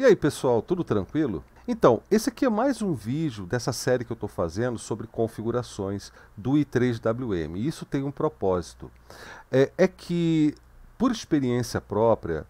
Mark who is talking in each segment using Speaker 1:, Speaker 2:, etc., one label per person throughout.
Speaker 1: E aí pessoal, tudo tranquilo? Então, esse aqui é mais um vídeo dessa série que eu estou fazendo sobre configurações do i3WM. Isso tem um propósito. É, é que, por experiência própria,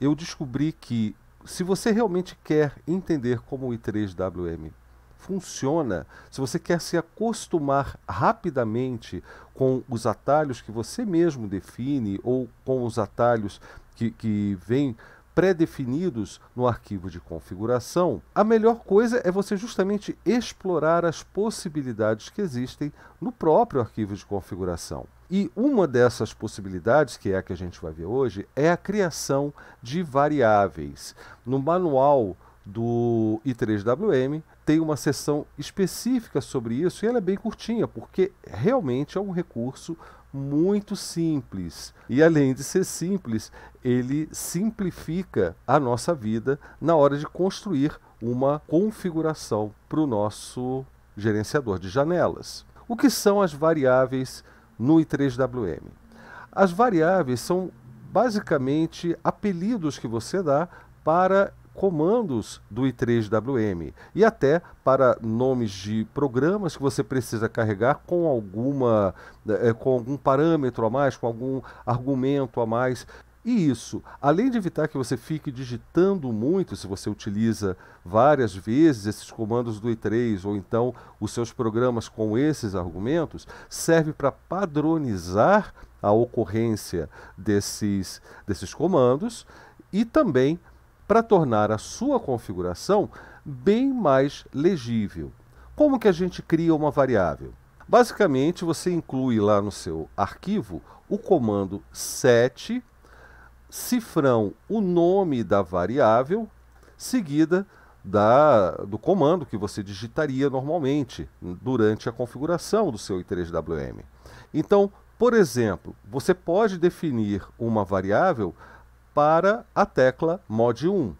Speaker 1: eu descobri que se você realmente quer entender como o i3WM funciona, se você quer se acostumar rapidamente com os atalhos que você mesmo define ou com os atalhos que, que vêm pré-definidos no arquivo de configuração, a melhor coisa é você justamente explorar as possibilidades que existem no próprio arquivo de configuração. E uma dessas possibilidades, que é a que a gente vai ver hoje, é a criação de variáveis. No manual do i3WM, tem uma sessão específica sobre isso e ela é bem curtinha, porque realmente é um recurso muito simples. E além de ser simples, ele simplifica a nossa vida na hora de construir uma configuração para o nosso gerenciador de janelas. O que são as variáveis no i3WM? As variáveis são basicamente apelidos que você dá para comandos do i3WM e até para nomes de programas que você precisa carregar com alguma eh, eh, com algum parâmetro a mais, com algum argumento a mais. E isso, além de evitar que você fique digitando muito, se você utiliza várias vezes esses comandos do i3 ou então os seus programas com esses argumentos, serve para padronizar a ocorrência desses, desses comandos e também para tornar a sua configuração bem mais legível. Como que a gente cria uma variável? Basicamente, você inclui lá no seu arquivo o comando set, cifrão o nome da variável, seguida da, do comando que você digitaria normalmente durante a configuração do seu i3WM. Então, por exemplo, você pode definir uma variável para a tecla mod 1.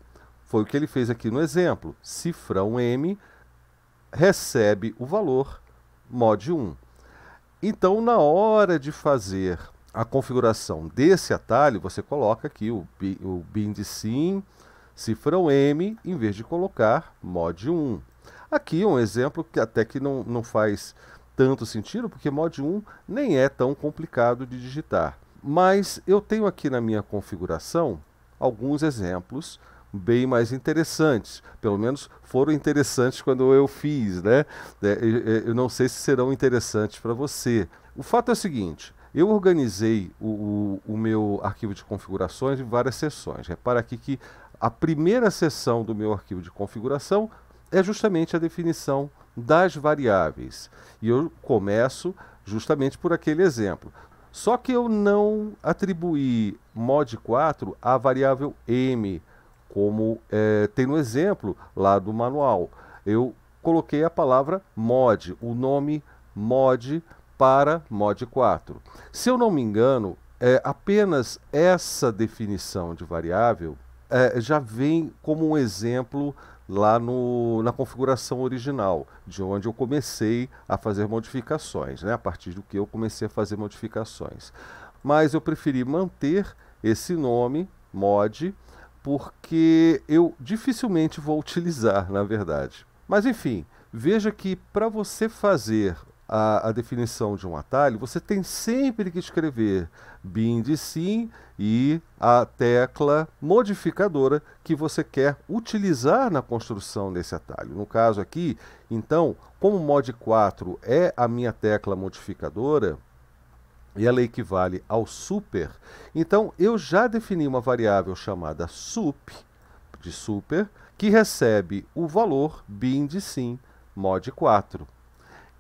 Speaker 1: Foi o que ele fez aqui no exemplo. Cifrão M recebe o valor mod 1. Então, na hora de fazer a configuração desse atalho, você coloca aqui o, o bind sim, cifrão M, em vez de colocar mod 1. Aqui é um exemplo que até que não, não faz tanto sentido, porque mod 1 nem é tão complicado de digitar. Mas eu tenho aqui na minha configuração alguns exemplos bem mais interessantes. Pelo menos foram interessantes quando eu fiz, né? É, é, eu não sei se serão interessantes para você. O fato é o seguinte: eu organizei o, o, o meu arquivo de configurações em várias seções. Repara aqui que a primeira seção do meu arquivo de configuração é justamente a definição das variáveis. E eu começo justamente por aquele exemplo. Só que eu não atribuí mod 4 à variável m, como é, tem no exemplo lá do manual. Eu coloquei a palavra mod, o nome mod para mod 4. Se eu não me engano, é, apenas essa definição de variável é, já vem como um exemplo lá no, na configuração original, de onde eu comecei a fazer modificações, né? a partir do que eu comecei a fazer modificações. Mas eu preferi manter esse nome, mod, porque eu dificilmente vou utilizar, na verdade. Mas enfim, veja que para você fazer a, a, definição de um atalho, você tem sempre que escrever bind sim e a tecla modificadora que você quer utilizar na construção desse atalho. No caso aqui, então, como mod 4 é a minha tecla modificadora, e ela equivale ao super, então eu já defini uma variável chamada sup, de super, que recebe o valor bind sim mod 4.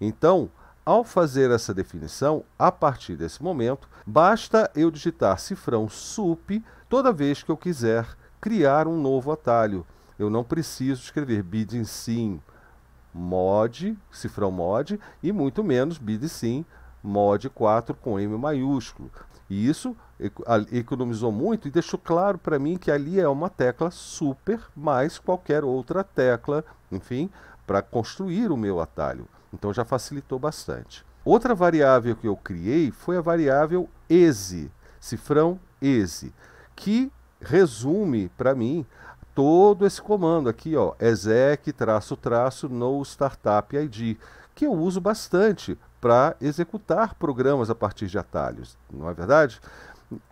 Speaker 1: Então, ao fazer essa definição, a partir desse momento, basta eu digitar cifrão sup toda vez que eu quiser criar um novo atalho. Eu não preciso escrever bid sim mod, cifrão mod, e muito menos bid sim mod 4 com M maiúsculo. E isso economizou muito e deixou claro para mim que ali é uma tecla super mais qualquer outra tecla, enfim, para construir o meu atalho. Então já facilitou bastante. Outra variável que eu criei foi a variável ESE, cifrão ESE, que resume para mim todo esse comando aqui, ó, exec traço traço no startup id, que eu uso bastante para executar programas a partir de atalhos, não é verdade?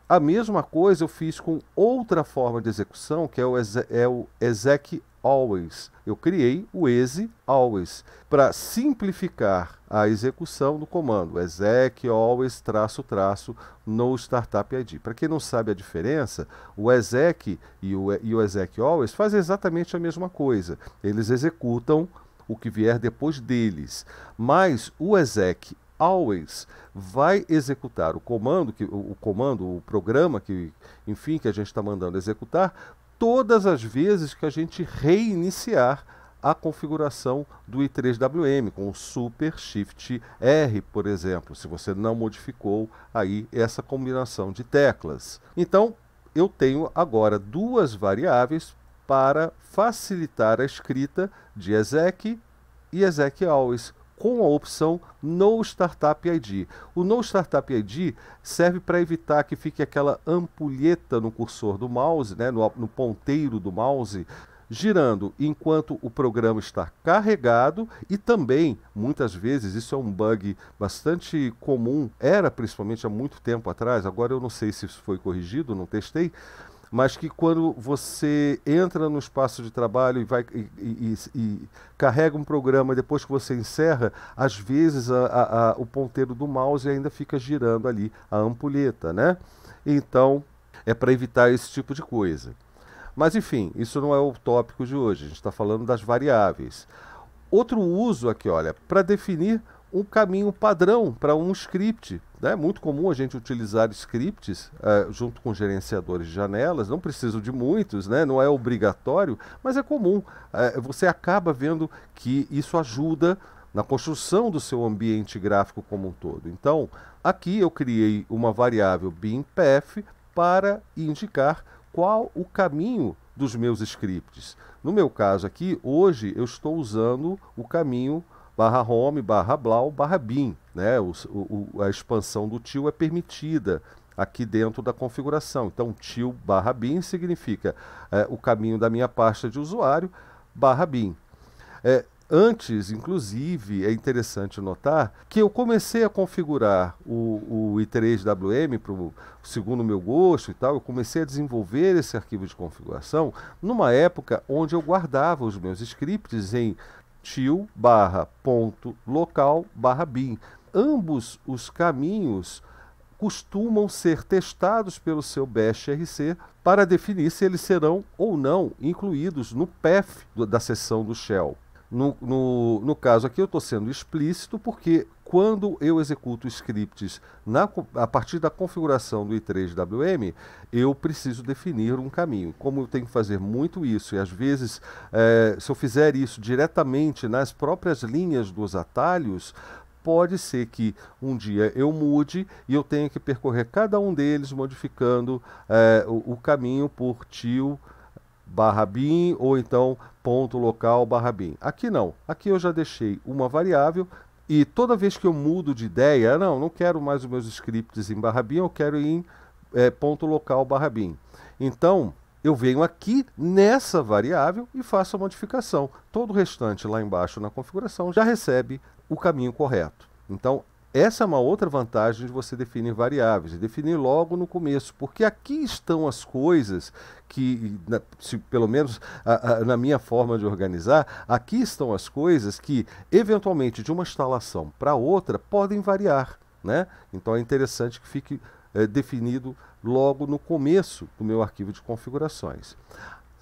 Speaker 1: A mesma coisa eu fiz com outra forma de execução, que é o, é exec always. Eu criei o exe always para simplificar a execução do comando exec always traço traço no startup id. Para quem não sabe a diferença, o exec e o, e o exec always fazem exatamente a mesma coisa. Eles executam o que vier depois deles, mas o exec always vai executar o comando que o, o comando o programa que enfim que a gente está mandando executar todas as vezes que a gente reiniciar a configuração do i3WM com o Super Shift R, por exemplo, se você não modificou aí essa combinação de teclas. Então, eu tenho agora duas variáveis para facilitar a escrita de exec e exec always com a opção No Startup ID. O No Startup ID serve para evitar que fique aquela ampulheta no cursor do mouse, né, no, no ponteiro do mouse, girando enquanto o programa está carregado e também, muitas vezes, isso é um bug bastante comum, era principalmente há muito tempo atrás, agora eu não sei se isso foi corrigido, não testei, mas que quando você entra no espaço de trabalho e, vai, e, e, e carrega um programa, depois que você encerra, às vezes a, a, a, o ponteiro do mouse ainda fica girando ali a ampulheta, né? Então, é para evitar esse tipo de coisa. Mas enfim, isso não é o tópico de hoje, a gente está falando das variáveis. Outro uso aqui, olha, para definir um caminho padrão para um script, é muito comum a gente utilizar scripts uh, junto com gerenciadores de janelas, não preciso de muitos, né? não é obrigatório, mas é comum. Uh, você acaba vendo que isso ajuda na construção do seu ambiente gráfico como um todo. Então, aqui eu criei uma variável binpf para indicar qual o caminho dos meus scripts. No meu caso aqui, hoje eu estou usando o caminho barra home, barra blau, barra bin. Né? O, o, a expansão do tio é permitida aqui dentro da configuração. Então, tio barra bin significa é, o caminho da minha pasta de usuário barra bin. É, antes, inclusive, é interessante notar que eu comecei a configurar o, o i3WM para o segundo meu gosto e tal, eu comecei a desenvolver esse arquivo de configuração numa época onde eu guardava os meus scripts em til barra ponto local barra bin. Ambos os caminhos costumam ser testados pelo seu BSRC para definir se eles serão ou não incluídos no PEF da seção do Shell. No, no, no caso aqui, eu estou sendo explícito porque quando eu executo scripts na, a partir da configuração do i3WM, eu preciso definir um caminho. Como eu tenho que fazer muito isso, e às vezes, é, se eu fizer isso diretamente nas próprias linhas dos atalhos, pode ser que um dia eu mude e eu tenha que percorrer cada um deles, modificando é, o, o caminho por tio barra bin ou então ponto local barra bin. Aqui não, aqui eu já deixei uma variável e toda vez que eu mudo de ideia, não, não quero mais os meus scripts em barra bin, eu quero em é, ponto local barra bin. Então, eu venho aqui nessa variável e faço a modificação. Todo o restante lá embaixo na configuração já recebe o caminho correto. Então, essa é uma outra vantagem de você definir variáveis, definir logo no começo, porque aqui estão as coisas que, na, se, pelo menos a, a, na minha forma de organizar, aqui estão as coisas que, eventualmente, de uma instalação para outra, podem variar. Né? Então é interessante que fique é, definido logo no começo do meu arquivo de configurações.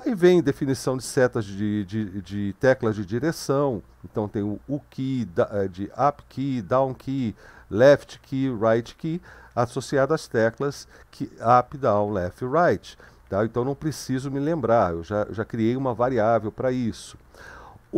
Speaker 1: Aí vem definição de setas de, de, de teclas de direção. Então tem o, o key da, é, de up key, down key, left key, right key, associado às teclas que up, down, left, right. Tá? Então não preciso me lembrar, eu já, já criei uma variável para isso.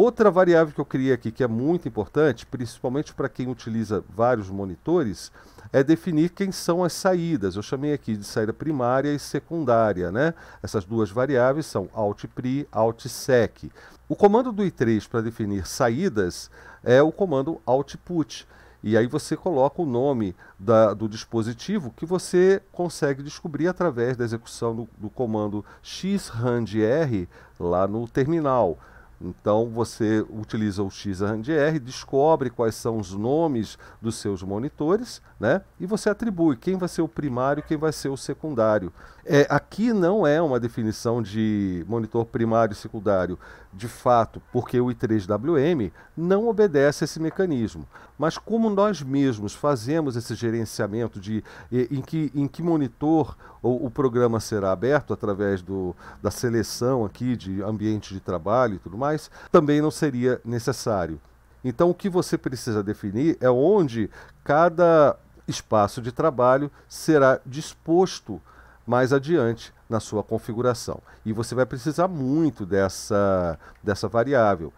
Speaker 1: Outra variável que eu criei aqui que é muito importante, principalmente para quem utiliza vários monitores, é definir quem são as saídas. Eu chamei aqui de saída primária e secundária, né? Essas duas variáveis são altpri, altsec. O comando do i3 para definir saídas é o comando output. E aí você coloca o nome da, do dispositivo que você consegue descobrir através da execução do, do comando xrandr lá no terminal. Então você utiliza o XRNDR, descobre quais são os nomes dos seus monitores, né? E você atribui quem vai ser o primário, quem vai ser o secundário. É, aqui não é uma definição de monitor primário e secundário, de fato, porque o I3WM não obedece a esse mecanismo. Mas como nós mesmos fazemos esse gerenciamento de em que, em que monitor o, o programa será aberto através do, da seleção aqui de ambiente de trabalho e tudo mais, também não seria necessário. Então, o que você precisa definir é onde cada espaço de trabalho será disposto mais adiante na sua configuração. E você vai precisar muito dessa, dessa variável.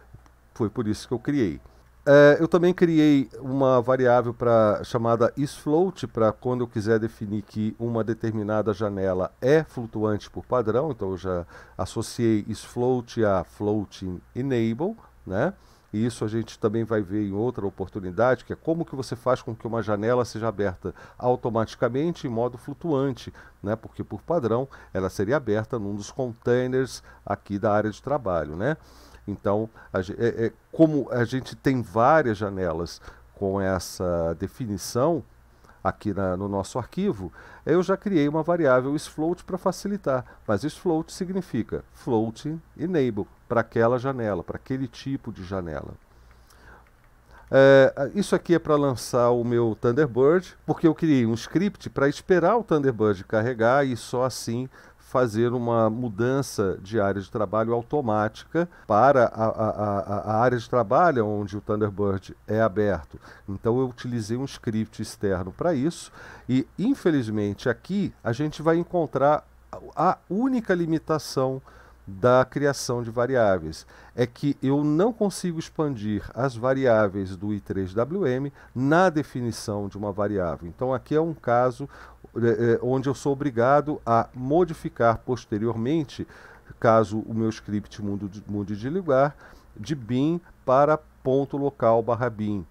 Speaker 1: Foi por isso que eu criei. É, eu também criei uma variável pra, chamada isFloat, para quando eu quiser definir que uma determinada janela é flutuante por padrão, então eu já associei isFloat a float enable, né? e isso a gente também vai ver em outra oportunidade, que é como que você faz com que uma janela seja aberta automaticamente em modo flutuante, né? porque por padrão ela seria aberta num dos containers aqui da área de trabalho. Né? Então, a, é, é, como a gente tem várias janelas com essa definição, aqui na, no nosso arquivo, eu já criei uma variável isFloat para facilitar, mas isFloat significa float enable, para aquela janela, para aquele tipo de janela. É, isso aqui é para lançar o meu Thunderbird, porque eu criei um script para esperar o Thunderbird carregar e só assim fazer uma mudança de área de trabalho automática para a, a, a, a área de trabalho onde o Thunderbird é aberto. Então eu utilizei um script externo para isso e infelizmente aqui a gente vai encontrar a única limitação da criação de variáveis é que eu não consigo expandir as variáveis do i3wm na definição de uma variável. Então aqui é um caso é, é, onde eu sou obrigado a modificar posteriormente, caso o meu script mude de lugar, de bin para ponto local barra bin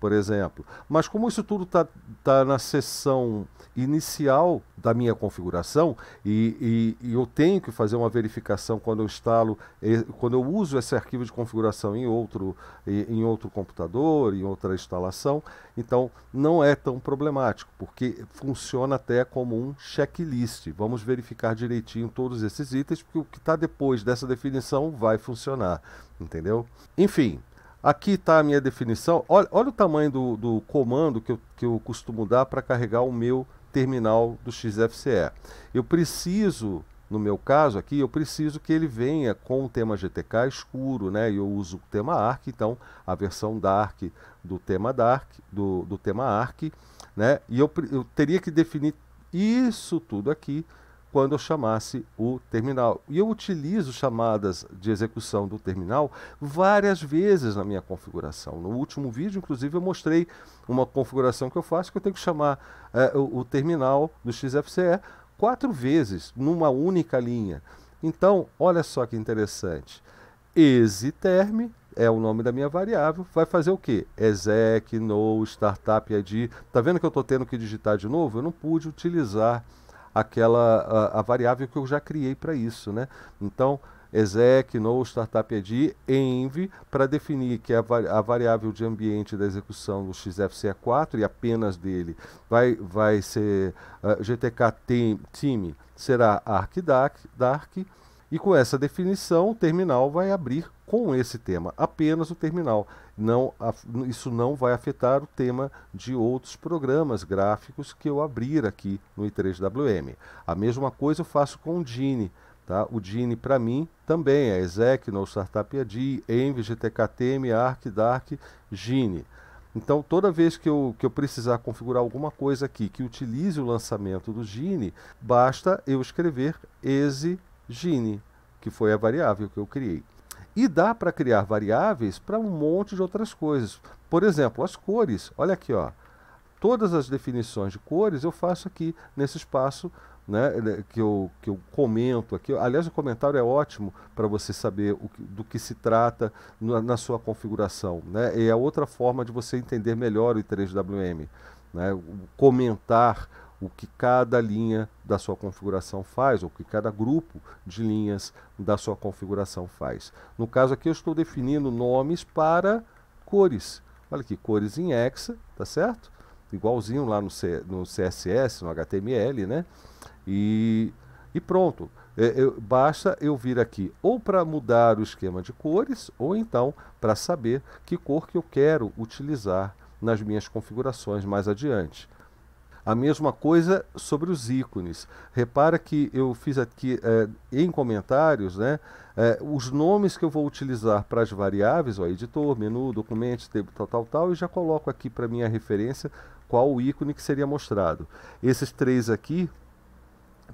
Speaker 1: por exemplo. Mas como isso tudo está tá na sessão inicial da minha configuração e, e, e, eu tenho que fazer uma verificação quando eu instalo, quando eu uso esse arquivo de configuração em outro, em outro computador, em outra instalação, então não é tão problemático, porque funciona até como um checklist. Vamos verificar direitinho todos esses itens, porque o que está depois dessa definição vai funcionar, entendeu? Enfim, Aqui está a minha definição. Olha, olha o tamanho do, do, comando que eu, que eu costumo dar para carregar o meu terminal do XFCE. Eu preciso, no meu caso aqui, eu preciso que ele venha com o tema GTK escuro, né? Eu uso o tema ARC, então a versão Dark do tema Dark, do, do tema ARC, né? E eu, eu teria que definir isso tudo aqui quando eu chamasse o terminal. E eu utilizo chamadas de execução do terminal várias vezes na minha configuração. No último vídeo, inclusive, eu mostrei uma configuração que eu faço que eu tenho que chamar eh, o, o terminal do XFCE quatro vezes numa única linha. Então, olha só que interessante. Exiterm é o nome da minha variável, vai fazer o quê? Exec, no, startup ID. Tá vendo que eu estou tendo que digitar de novo? Eu não pude utilizar aquela a, a variável que eu já criei para isso, né? Então, exec, no, startup id, é env, para definir que a, a, variável de ambiente da execução do XFCE4 é e apenas dele vai, vai ser uh, ah, GTK team, time será arcdark, dark, dark e com essa definição, o terminal vai abrir com esse tema, apenas o terminal. Não, isso não vai afetar o tema de outros programas gráficos que eu abrir aqui no i3WM. A mesma coisa eu faço com o Gini. Tá? O Gini para mim também é exec no Startup AD, Envy, GTKTM, Arc, Dark, Gini. Então, toda vez que eu, que eu precisar configurar alguma coisa aqui que utilize o lançamento do Gini, basta eu escrever exe Gini, que foi a variável que eu criei. E dá para criar variáveis para um monte de outras coisas. Por exemplo, as cores. Olha aqui, ó. Todas as definições de cores eu faço aqui nesse espaço né, que, eu, que eu comento aqui. Aliás, o comentário é ótimo para você saber que, do que se trata na, na sua configuração. Né? E é outra forma de você entender melhor o 3WM. Né? Comentar o que cada linha da sua configuração faz, ou o que cada grupo de linhas da sua configuração faz. No caso aqui eu estou definindo nomes para cores. Olha aqui, cores em hexa, tá certo? Igualzinho lá no, C, no CSS, no HTML, né? E, e pronto. É, eu, basta eu vir aqui ou para mudar o esquema de cores, ou então para saber que cor que eu quero utilizar nas minhas configurações mais adiante. A mesma coisa sobre os ícones. Repara que eu fiz aqui é, em comentários né, é, os nomes que eu vou utilizar para as variáveis, ó, editor, menu, documento, tal, tal, tal, e já coloco aqui para minha referência qual o ícone que seria mostrado. Esses três aqui,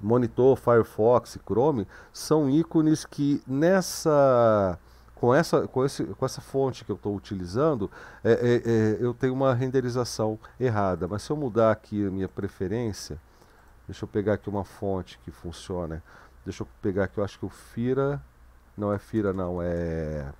Speaker 1: monitor, Firefox, e Chrome, são ícones que nessa com essa, com esse, com essa fonte que eu estou utilizando, é, é, é, eu tenho uma renderização errada. Mas se eu mudar aqui a minha preferência, deixa eu pegar aqui uma fonte que funciona. Deixa eu pegar aqui, eu acho que o Fira. Não é Fira, não, é.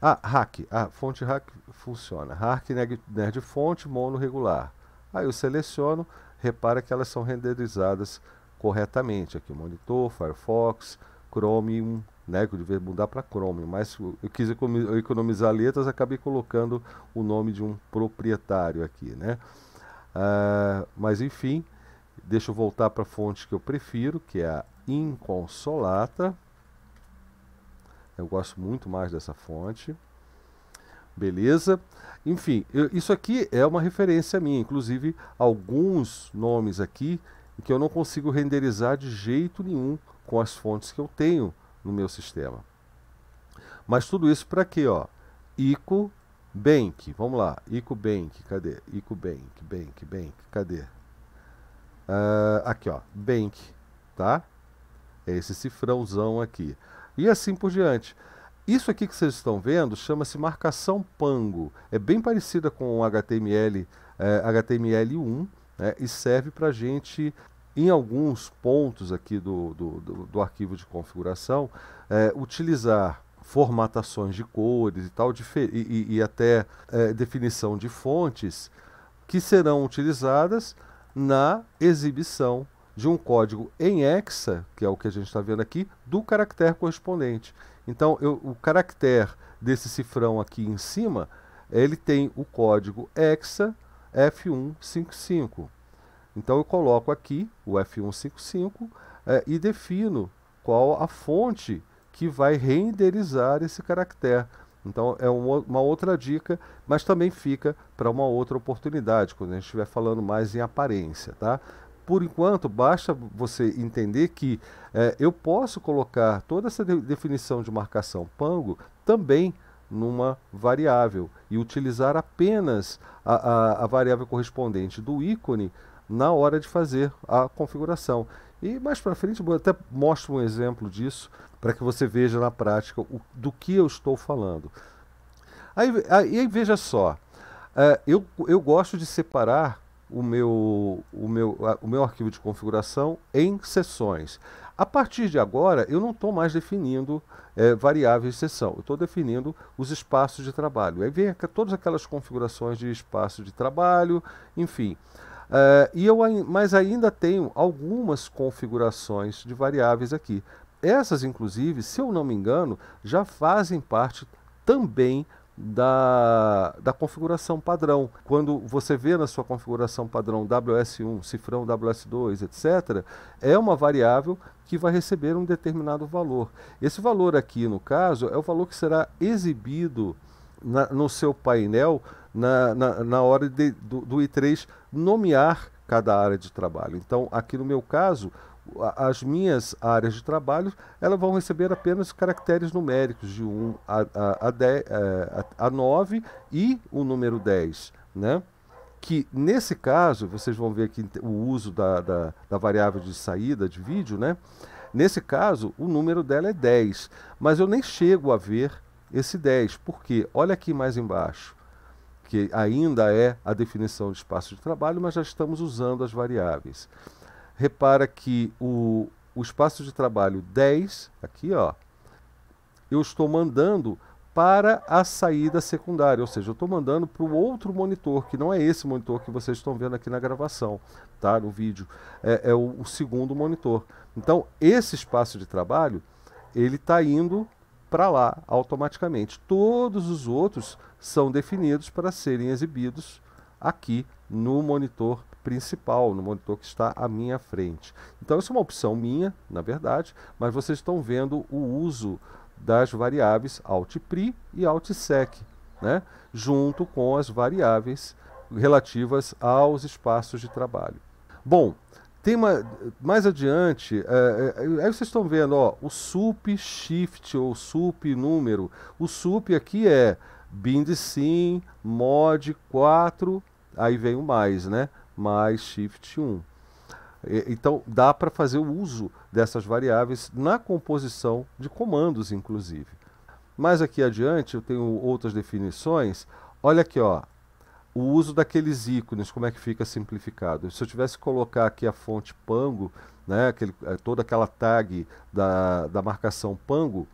Speaker 1: Ah, hack. a ah, fonte hack funciona. Hack nerd, nerd fonte mono regular. Aí eu seleciono, repara que elas são renderizadas corretamente. Aqui monitor, Firefox, Chromium, né? Que eu devia mudar para Chrome, mas eu quis economizar letras, acabei colocando o nome de um proprietário aqui, né? Ah, mas enfim, deixa eu voltar para a fonte que eu prefiro, que é a Inconsolata. Eu gosto muito mais dessa fonte. Beleza? Enfim, eu, isso aqui é uma referência minha. Inclusive, alguns nomes aqui que eu não consigo renderizar de jeito nenhum com as fontes que eu tenho no meu sistema. Mas tudo isso para quê? Ó? ICO Bank, vamos lá, ICO Bank, cadê? ICO Bank, Bank, Bank, cadê? Uh, aqui, ó, Bank, tá? É esse cifrãozão aqui. E assim por diante. Isso aqui que vocês estão vendo chama-se marcação Pango. É bem parecida com o HTML, HTML1 eh, né? e serve para a gente em alguns pontos aqui do, do, do, do arquivo de configuração, é, utilizar formatações de cores e tal, e, e, até é, definição de fontes que serão utilizadas na exibição de um código em hexa, que é o que a gente está vendo aqui, do caractere correspondente. Então, eu, o caractere desse cifrão aqui em cima, ele tem o código hexa F155. Então eu coloco aqui o F155 é, e defino qual a fonte que vai renderizar esse caractere. Então é uma, outra dica, mas também fica para uma outra oportunidade, quando a gente estiver falando mais em aparência, tá? Por enquanto, basta você entender que é, eu posso colocar toda essa de definição de marcação pango também numa variável e utilizar apenas a, a, a variável correspondente do ícone na hora de fazer a configuração. E mais para frente eu até mostro um exemplo disso para que você veja na prática o, do que eu estou falando. Aí, aí, aí veja só, uh, eu, eu gosto de separar o meu, o, meu, uh, o meu arquivo de configuração em sessões. A partir de agora, eu não estou mais definindo é, variáveis de sessão, eu estou definindo os espaços de trabalho. Aí vem todas aquelas configurações de espaço de trabalho, enfim. Uh, e eu, mas ainda tenho algumas configurações de variáveis aqui. Essas, inclusive, se eu não me engano, já fazem parte também da, da configuração padrão. Quando você vê na sua configuração padrão WS1, cifrão WS2, etc., é uma variável que vai receber um determinado valor. Esse valor aqui, no caso, é o valor que será exibido na, no seu painel na, na, na hora de, do, do I3 nomear cada área de trabalho. Então, aqui no meu caso, as minhas áreas de trabalho elas vão receber apenas caracteres numéricos de 1 a, a, a, 10, é, a, a 9 e o número 10. Né? Que nesse caso, vocês vão ver aqui o uso da, da, da variável de saída de vídeo, né? nesse caso o número dela é 10, mas eu nem chego a ver esse 10, porque olha aqui mais embaixo que ainda é a definição de espaço de trabalho, mas já estamos usando as variáveis. Repara que o, o espaço de trabalho 10, aqui ó, eu estou mandando para a saída secundária, ou seja, eu estou mandando para o outro monitor, que não é esse monitor que vocês estão vendo aqui na gravação, tá? no vídeo, é, é o, o segundo monitor. Então, esse espaço de trabalho, ele está indo para lá automaticamente. Todos os outros são definidos para serem exibidos aqui no monitor principal, no monitor que está à minha frente. Então, isso é uma opção minha, na verdade, mas vocês estão vendo o uso das variáveis altpri e altsec, né? junto com as variáveis relativas aos espaços de trabalho. Bom, tem uma, mais adiante, é, é, é, aí vocês estão vendo, ó, o sup shift ou sup número. O sup aqui é bind sim, mod 4, aí vem o mais, né? Mais shift 1. E, então dá para fazer o uso dessas variáveis na composição de comandos, inclusive. Mais aqui adiante eu tenho outras definições. Olha aqui, ó, o uso daqueles ícones, como é que fica simplificado. Se eu tivesse que colocar aqui a fonte Pango, né, aquele, eh, toda aquela tag da, da marcação Pango,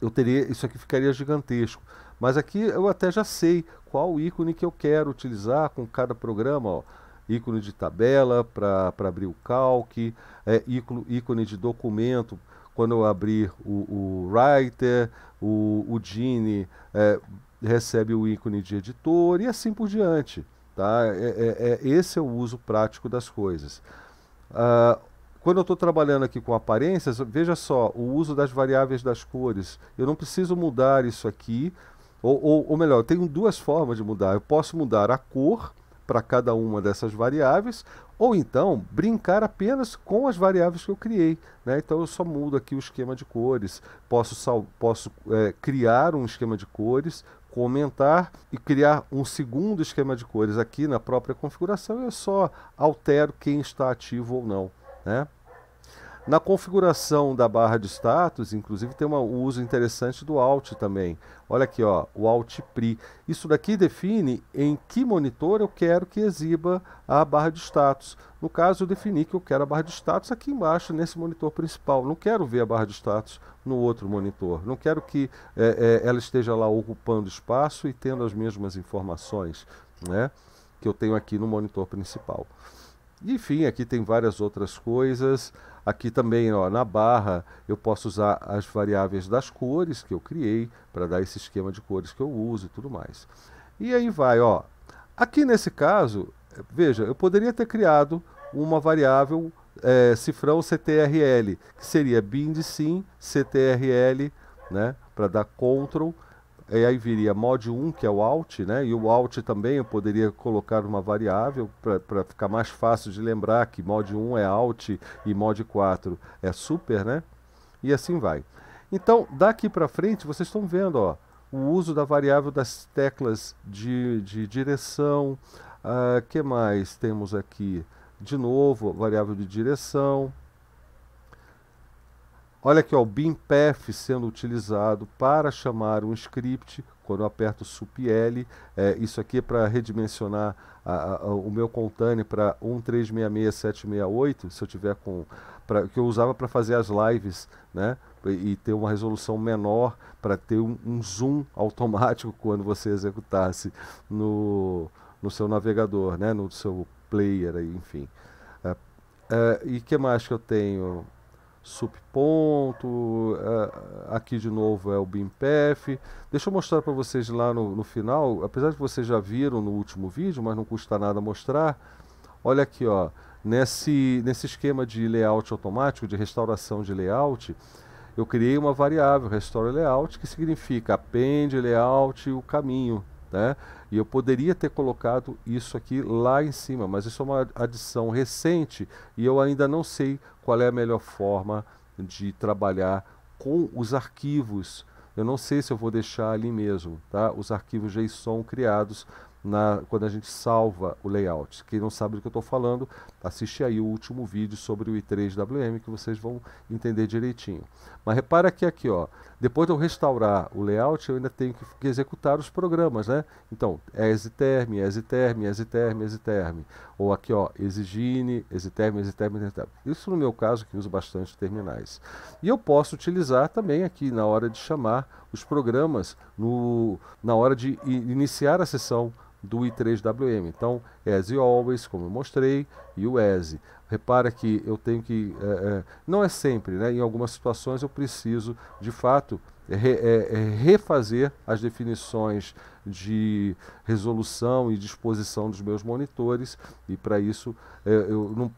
Speaker 1: eu teria isso aqui ficaria gigantesco. Mas aqui eu até já sei qual ícone que eu quero utilizar com cada programa. Ó. Ícone de tabela para abrir o calque, é, ícone, ícone de documento quando eu abrir o, o Writer, o, o Gene, é, recebe o ícone de editor e assim por diante. Tá? É, é, é esse é o uso prático das coisas. Uh, quando eu estou trabalhando aqui com aparências, veja só, o uso das variáveis das cores. Eu não preciso mudar isso aqui, ou, ou, ou melhor, eu tenho duas formas de mudar. Eu posso mudar a cor para cada uma dessas variáveis, ou então brincar apenas com as variáveis que eu criei. Né? Então eu só mudo aqui o esquema de cores, posso, posso é, criar um esquema de cores, comentar e criar um segundo esquema de cores aqui na própria configuração. Eu só altero quem está ativo ou não. Né? Na configuração da barra de status, inclusive, tem um uso interessante do Alt também. Olha aqui, ó, o Alt Pri. Isso daqui define em que monitor eu quero que exiba a barra de status. No caso, eu defini que eu quero a barra de status aqui embaixo, nesse monitor principal. Não quero ver a barra de status no outro monitor. Não quero que é, é, ela esteja lá ocupando espaço e tendo as mesmas informações né, que eu tenho aqui no monitor principal. Enfim, aqui tem várias outras coisas. Aqui também, ó, na barra, eu posso usar as variáveis das cores que eu criei para dar esse esquema de cores que eu uso e tudo mais. E aí vai, ó. Aqui nesse caso, veja, eu poderia ter criado uma variável é, cifrão CTRL, que seria bind sim CTRL, né, para dar control e aí viria mod 1, que é o alt, né? E o alt também eu poderia colocar uma variável para ficar mais fácil de lembrar que mod 1 é alt e mod 4 é super, né? E assim vai. Então, daqui para frente, vocês estão vendo, ó, o uso da variável das teclas de, de direção. O uh, ah, que mais temos aqui? De novo, variável de direção. Olha aqui ó, o BIMPF sendo utilizado para chamar um script, quando eu aperto SUPL, é, isso aqui é para redimensionar a, a, o meu container para 1366768, se eu tiver com... Pra, que eu usava para fazer as lives, né? E ter uma resolução menor para ter um, um zoom automático quando você executasse no, no seu navegador, né? No seu player, enfim. É, é, e que mais que eu tenho? subponto, é, aqui de novo é o BIMPEF. Deixa eu mostrar para vocês lá no, no, final, apesar de vocês já viram no último vídeo, mas não custa nada mostrar. Olha aqui, ó, nesse, nesse esquema de layout automático, de restauração de layout, eu criei uma variável, restaura layout, que significa append layout o caminho, né? E eu poderia ter colocado isso aqui lá em cima, mas isso é uma adição recente e eu ainda não sei qual é a melhor forma de trabalhar com os arquivos. Eu não sei se eu vou deixar ali mesmo, tá? Os arquivos JSON criados na, quando a gente salva o layout. Quem não sabe do que eu estou falando Assiste aí o último vídeo sobre o i3WM que vocês vão entender direitinho. Mas repara que aqui, ó, depois de eu restaurar o layout, eu ainda tenho que executar os programas, né? Então, exterm, exterm, exterm, exterm. Ou aqui, ó, exigine, exterm, exterm, exiterm. Isso no meu caso, que uso bastante terminais. E eu posso utilizar também aqui na hora de chamar os programas, no, na hora de iniciar a sessão do I3WM. Então, as always, como eu mostrei, e o as. Repara que eu tenho que... É, é, não é sempre, né? Em algumas situações eu preciso, de fato, re, é, refazer as definições de resolução e disposição dos meus monitores. E para isso eu não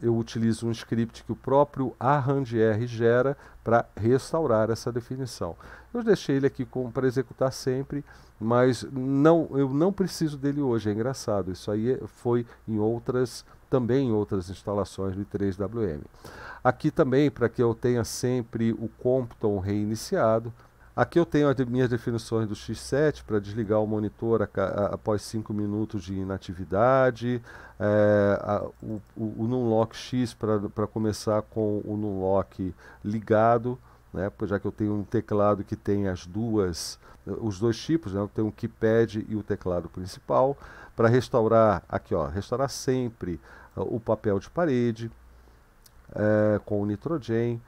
Speaker 1: eu utilizo um script que o próprio R gera para restaurar essa definição. Eu deixei ele aqui para executar sempre, mas não, eu não preciso dele hoje, é engraçado. Isso aí foi em outras, também em outras instalações do i3WM. Aqui também, para que eu tenha sempre o Compton reiniciado, Aqui eu tenho as minhas definições do X7 para desligar o monitor a, a, após 5 minutos de inatividade, é, a, o, o, o X para começar com o Numlock ligado, né, já que eu tenho um teclado que tem as duas, os dois tipos, né, eu tenho o keypad e o teclado principal, para restaurar, aqui ó, restaurar sempre uh, o papel de parede é, com o nitrogen,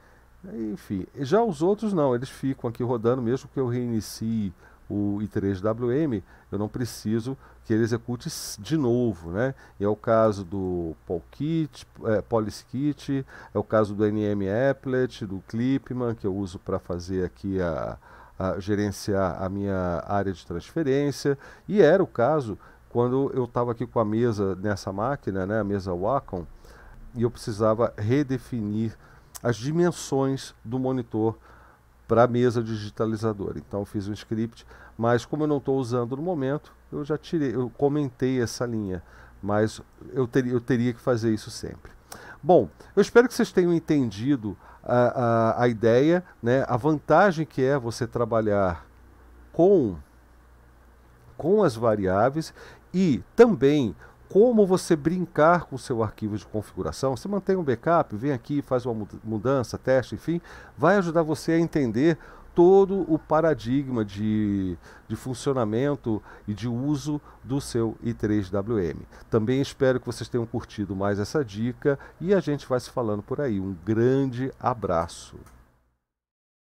Speaker 1: enfim, já os outros não, eles ficam aqui rodando, mesmo que eu reinicie o i3WM, eu não preciso que ele execute de novo, né? É o caso do Polkit, é, é o caso do NM Applet, do Clipman, que eu uso para fazer aqui a, a, gerenciar a minha área de transferência, e era o caso quando eu estava aqui com a mesa nessa máquina, né, a mesa Wacom, e eu precisava redefinir as dimensões do monitor para a mesa digitalizadora. Então fiz um script, mas como eu não estou usando no momento, eu já tirei, eu comentei essa linha, mas eu, ter, eu teria que fazer isso sempre. Bom, eu espero que vocês tenham entendido a, a, a ideia, né, a vantagem que é você trabalhar com, com as variáveis e também como você brincar com o seu arquivo de configuração. Você mantém um backup, vem aqui, faz uma mudança, teste, enfim, vai ajudar você a entender todo o paradigma de, de funcionamento e de uso do seu i3WM. Também espero que vocês tenham curtido mais essa dica e a gente vai se falando por aí. Um grande abraço!